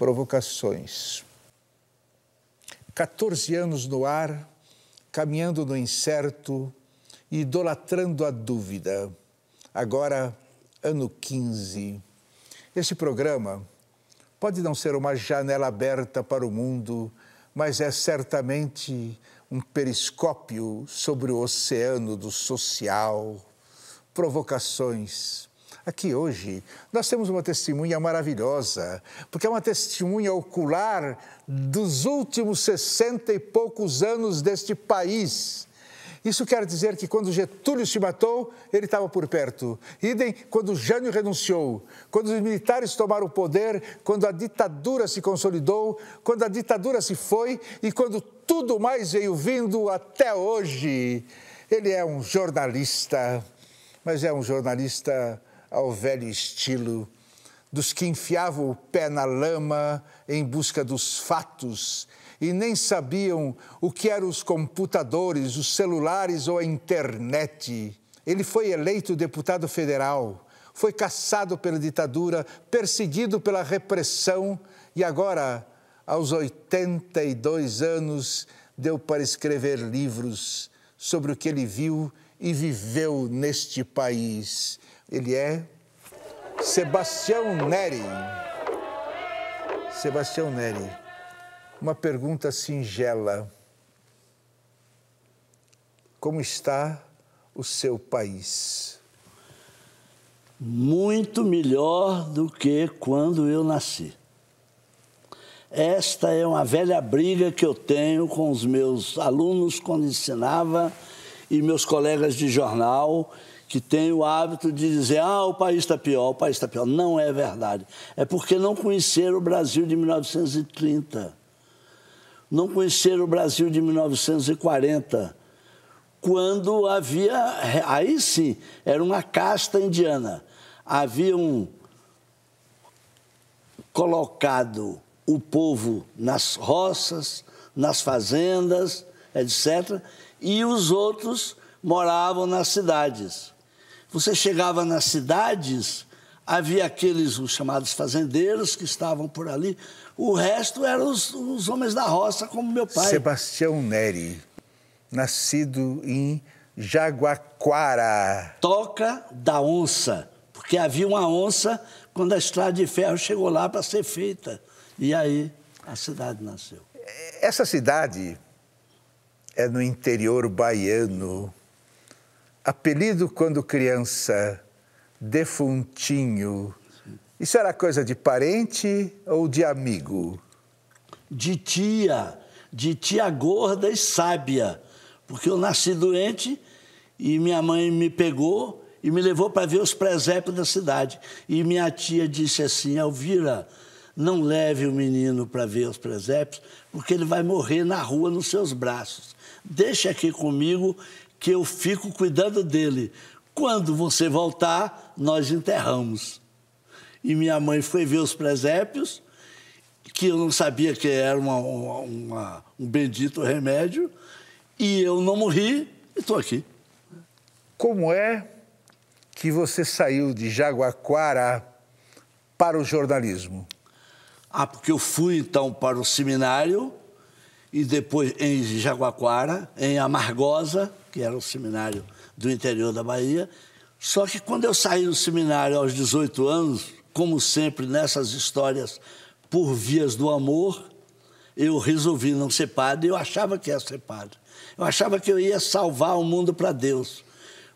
provocações. 14 anos no ar, caminhando no incerto, idolatrando a dúvida. Agora, ano 15. Este programa pode não ser uma janela aberta para o mundo, mas é certamente um periscópio sobre o oceano do social. Provocações, aqui hoje, nós temos uma testemunha maravilhosa, porque é uma testemunha ocular dos últimos 60 e poucos anos deste país. Isso quer dizer que quando Getúlio se matou, ele estava por perto. Idem quando Jânio renunciou, quando os militares tomaram o poder, quando a ditadura se consolidou, quando a ditadura se foi e quando tudo mais veio vindo até hoje. Ele é um jornalista, mas é um jornalista ao velho estilo dos que enfiavam o pé na lama em busca dos fatos e nem sabiam o que eram os computadores, os celulares ou a internet. Ele foi eleito deputado federal, foi caçado pela ditadura, perseguido pela repressão e agora, aos 82 anos, deu para escrever livros sobre o que ele viu e viveu neste país ele é Sebastião Neri. Sebastião Neri, uma pergunta singela. Como está o seu país? Muito melhor do que quando eu nasci. Esta é uma velha briga que eu tenho com os meus alunos quando ensinava e meus colegas de jornal que tem o hábito de dizer: ah, o país está pior, o país está pior. Não é verdade. É porque não conheceram o Brasil de 1930. Não conheceram o Brasil de 1940, quando havia. Aí sim, era uma casta indiana. Haviam um colocado o povo nas roças, nas fazendas, etc. E os outros moravam nas cidades. Você chegava nas cidades, havia aqueles os chamados fazendeiros que estavam por ali, o resto eram os, os homens da roça, como meu pai. Sebastião Neri, nascido em Jaguaquara. Toca da onça, porque havia uma onça quando a estrada de ferro chegou lá para ser feita. E aí a cidade nasceu. Essa cidade é no interior baiano, apelido quando criança, defuntinho, isso era coisa de parente ou de amigo? De tia, de tia gorda e sábia, porque eu nasci doente e minha mãe me pegou e me levou para ver os presépios da cidade. E minha tia disse assim: Elvira, não leve o menino para ver os presépios, porque ele vai morrer na rua nos seus braços. Deixa aqui comigo que eu fico cuidando dele. Quando você voltar, nós enterramos. E minha mãe foi ver os presépios, que eu não sabia que era uma, uma, um bendito remédio, e eu não morri e estou aqui. Como é que você saiu de Jaguaquara para o jornalismo? Ah, porque eu fui então para o seminário e depois em Jaguaquara, em Amargosa, que era um seminário do interior da Bahia. Só que quando eu saí do seminário aos 18 anos, como sempre nessas histórias por vias do amor, eu resolvi não ser padre. Eu achava que ia ser padre. Eu achava que eu ia salvar o mundo para Deus.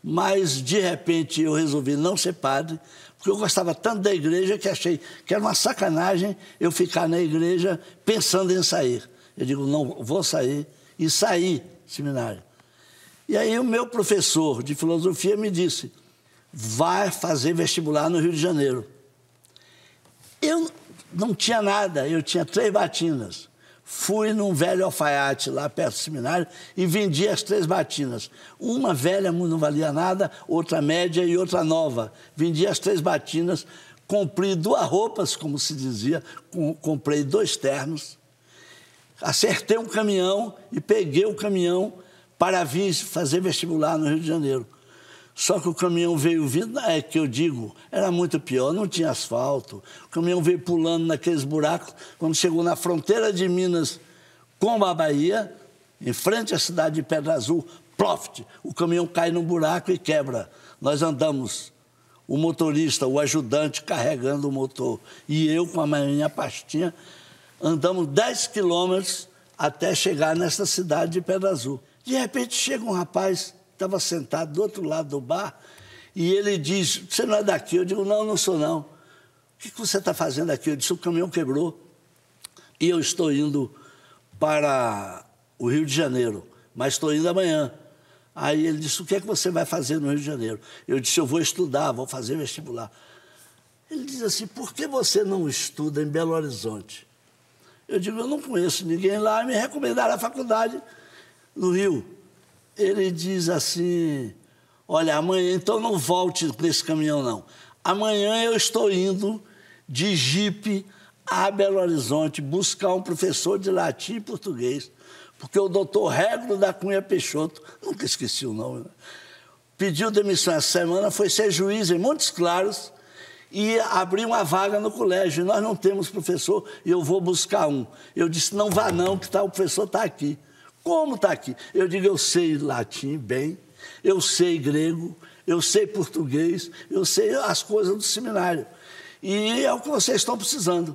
Mas, de repente, eu resolvi não ser padre, porque eu gostava tanto da igreja que achei que era uma sacanagem eu ficar na igreja pensando em sair. Eu digo, não, vou sair. E saí seminário. E aí o meu professor de filosofia me disse: vai fazer vestibular no Rio de Janeiro. Eu não tinha nada, eu tinha três batinas. Fui num velho alfaiate lá perto do seminário e vendi as três batinas. Uma velha não valia nada, outra média e outra nova. Vendi as três batinas, comprei duas roupas, como se dizia, comprei dois ternos, acertei um caminhão e peguei o caminhão para vir fazer vestibular no Rio de Janeiro. Só que o caminhão veio vindo, é que eu digo, era muito pior, não tinha asfalto. O caminhão veio pulando naqueles buracos. Quando chegou na fronteira de Minas com a Bahia, em frente à cidade de Pedra Azul, profit, o caminhão cai num buraco e quebra. Nós andamos, o motorista, o ajudante carregando o motor e eu com a minha pastinha, andamos 10 quilômetros até chegar nessa cidade de Pedra Azul. De repente chega um rapaz, estava sentado do outro lado do bar, e ele diz: Você não é daqui? Eu digo: Não, não sou não. O que, que você está fazendo aqui? Eu disse: O caminhão quebrou e eu estou indo para o Rio de Janeiro, mas estou indo amanhã. Aí ele disse: O que é que você vai fazer no Rio de Janeiro? Eu disse: Eu vou estudar, vou fazer vestibular. Ele diz assim: Por que você não estuda em Belo Horizonte? Eu digo: Eu não conheço ninguém lá, me recomendaram a faculdade no Rio, ele diz assim: Olha, amanhã, então não volte nesse caminhão, não. Amanhã eu estou indo de jipe a Belo Horizonte buscar um professor de latim e português, porque o doutor Réglo da Cunha Peixoto, nunca esqueci o nome, né? pediu demissão essa semana, foi ser juiz em Montes Claros e abrir uma vaga no colégio. Nós não temos professor e eu vou buscar um. Eu disse, não vá não, que tá, o professor está aqui. Como está aqui? Eu digo, eu sei latim bem, eu sei grego, eu sei português, eu sei as coisas do seminário. E é o que vocês estão precisando.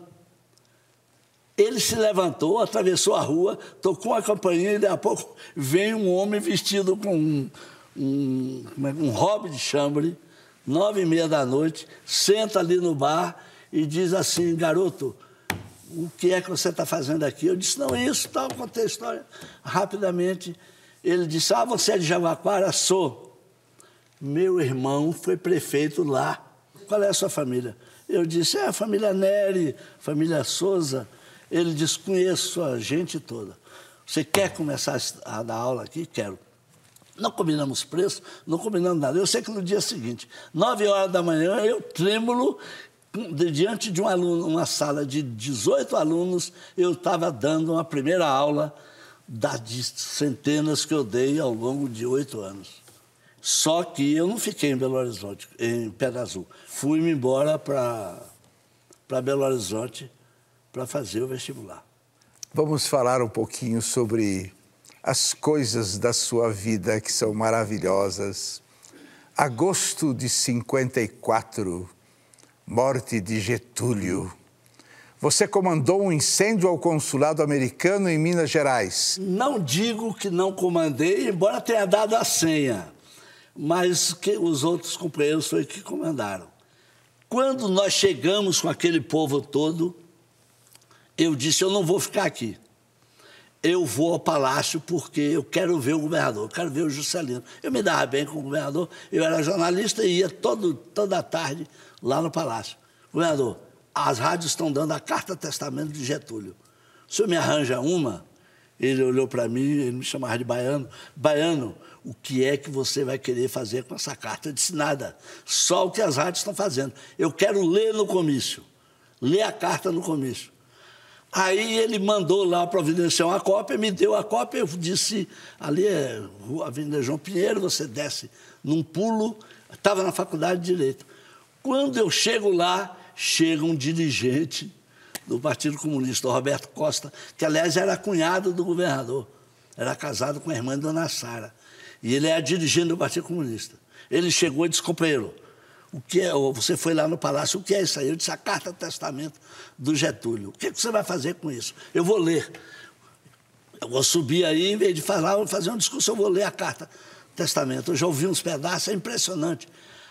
Ele se levantou, atravessou a rua, tocou a campainha e, daí a pouco, vem um homem vestido com um, um, é um hobby de chambre, nove e meia da noite, senta ali no bar e diz assim, garoto, o que é que você está fazendo aqui? Eu disse, não, isso, tal, contei a história rapidamente. Ele disse, ah, você é de Jaguaquara? Sou. Meu irmão foi prefeito lá. Qual é a sua família? Eu disse, é a família Neri, família Souza. Ele disse, conheço a gente toda. Você quer começar a dar aula aqui? Quero. Não combinamos preço, não combinamos nada. Eu sei que no dia seguinte, nove horas da manhã, eu trêmulo diante de um aluno, uma sala de 18 alunos, eu estava dando uma primeira aula das centenas que eu dei ao longo de oito anos. Só que eu não fiquei em Belo Horizonte, em Pedra Azul. Fui-me embora para Belo Horizonte para fazer o vestibular. Vamos falar um pouquinho sobre as coisas da sua vida que são maravilhosas. Agosto de 54, morte de Getúlio. Você comandou um incêndio ao consulado americano em Minas Gerais. Não digo que não comandei, embora tenha dado a senha, mas que os outros companheiros foi que comandaram. Quando nós chegamos com aquele povo todo, eu disse: eu não vou ficar aqui eu vou ao palácio porque eu quero ver o governador, eu quero ver o Juscelino. Eu me dava bem com o governador, eu era jornalista e ia todo, toda tarde lá no palácio. Governador, as rádios estão dando a carta testamento de Getúlio. O senhor me arranja uma? Ele olhou para mim, ele me chamava de baiano. Baiano, o que é que você vai querer fazer com essa carta? Eu disse nada, só o que as rádios estão fazendo. Eu quero ler no comício, ler a carta no comício. Aí ele mandou lá providenciar uma cópia, me deu a cópia, eu disse, ali é rua Avenida João Pinheiro, você desce num pulo, estava na faculdade de Direito. Quando eu chego lá, chega um dirigente do Partido Comunista, o Roberto Costa, que, aliás, era cunhado do governador, era casado com a irmã Dona Sara, e ele era é dirigente do Partido Comunista. Ele chegou e disse, companheiro, o que é, você foi lá no palácio, o que é isso aí? Eu disse, a carta do testamento do Getúlio. O que, é que você vai fazer com isso? Eu vou ler. Eu vou subir aí, em vez de falar, vou fazer um discurso, eu vou ler a carta do testamento. Eu já ouvi uns pedaços, é impressionante.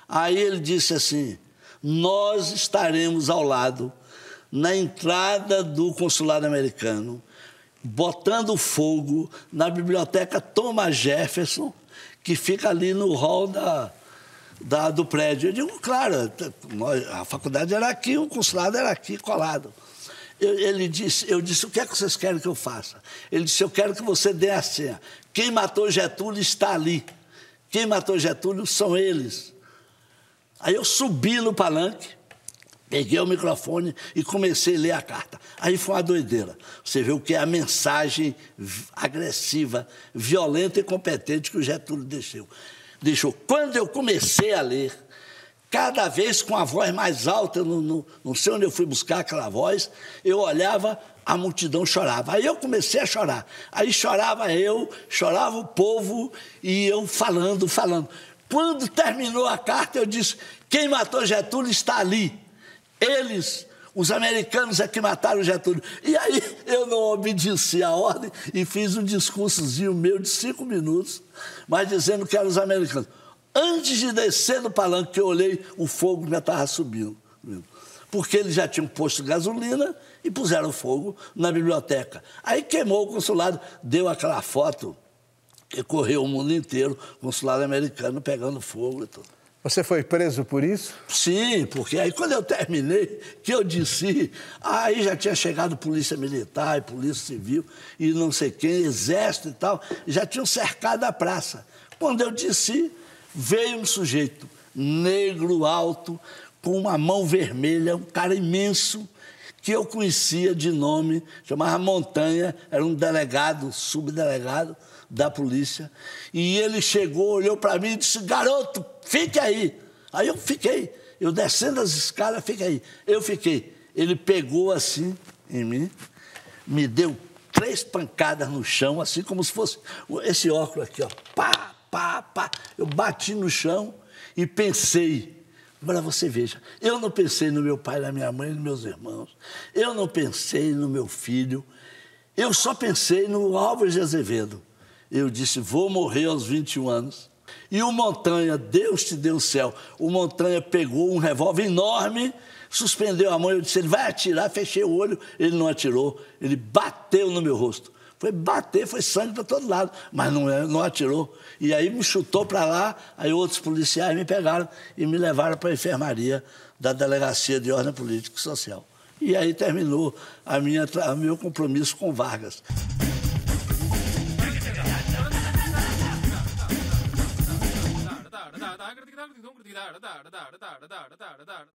Aí ele disse assim: nós estaremos ao lado, na entrada do consulado americano, botando fogo na biblioteca Thomas Jefferson, que fica ali no hall da, da, do prédio. Eu digo, claro, nós, a faculdade era aqui, o consulado era aqui, colado. Eu, ele disse, eu disse, o que é que vocês querem que eu faça? Ele disse, eu quero que você dê a senha. Quem matou Getúlio está ali. Quem matou Getúlio são eles. Aí eu subi no palanque, peguei o microfone e comecei a ler a carta. Aí foi uma doideira. Você vê o que é a mensagem agressiva, violenta e competente que o Getúlio deixou deixou. Quando eu comecei a ler, cada vez com a voz mais alta, no, no, não sei onde eu fui buscar aquela voz, eu olhava, a multidão chorava. Aí eu comecei a chorar. Aí chorava eu, chorava o povo e eu falando, falando. Quando terminou a carta, eu disse: quem matou Getúlio está ali. Eles os americanos é que mataram o Getúlio. E aí eu não obedeci a ordem e fiz um discursozinho meu de cinco minutos, mas dizendo que eram os americanos. Antes de descer do palanque, que eu olhei, o fogo já estava subindo. Porque eles já tinham posto gasolina e puseram fogo na biblioteca. Aí queimou o consulado, deu aquela foto que correu o mundo inteiro, consulado americano pegando fogo e tudo. Você foi preso por isso? Sim, porque aí quando eu terminei, que eu disse, aí já tinha chegado polícia militar e polícia civil e não sei quem, exército e tal, já tinham cercado a praça. Quando eu disse, veio um sujeito negro, alto, com uma mão vermelha, um cara imenso, que eu conhecia de nome, chamava Montanha, era um delegado, subdelegado da polícia. E ele chegou, olhou para mim e disse: Garoto, fique aí. Aí eu fiquei, eu descendo as escadas, fique aí. Eu fiquei. Ele pegou assim em mim, me deu três pancadas no chão, assim como se fosse esse óculos aqui, ó. Pá, pá, pá. Eu bati no chão e pensei Agora você veja, eu não pensei no meu pai, na minha mãe, nos meus irmãos. Eu não pensei no meu filho. Eu só pensei no Álvares de Azevedo. Eu disse, vou morrer aos 21 anos. E o Montanha, Deus te deu o céu. O Montanha pegou um revólver enorme, suspendeu a mão. Eu disse, ele vai atirar. Fechei o olho. Ele não atirou. Ele bateu no meu rosto. Foi bater, foi sangue para todo lado, mas não, não atirou. E aí me chutou para lá, aí outros policiais me pegaram e me levaram para a enfermaria da Delegacia de Ordem Política e Social. E aí terminou a minha, o meu compromisso com Vargas.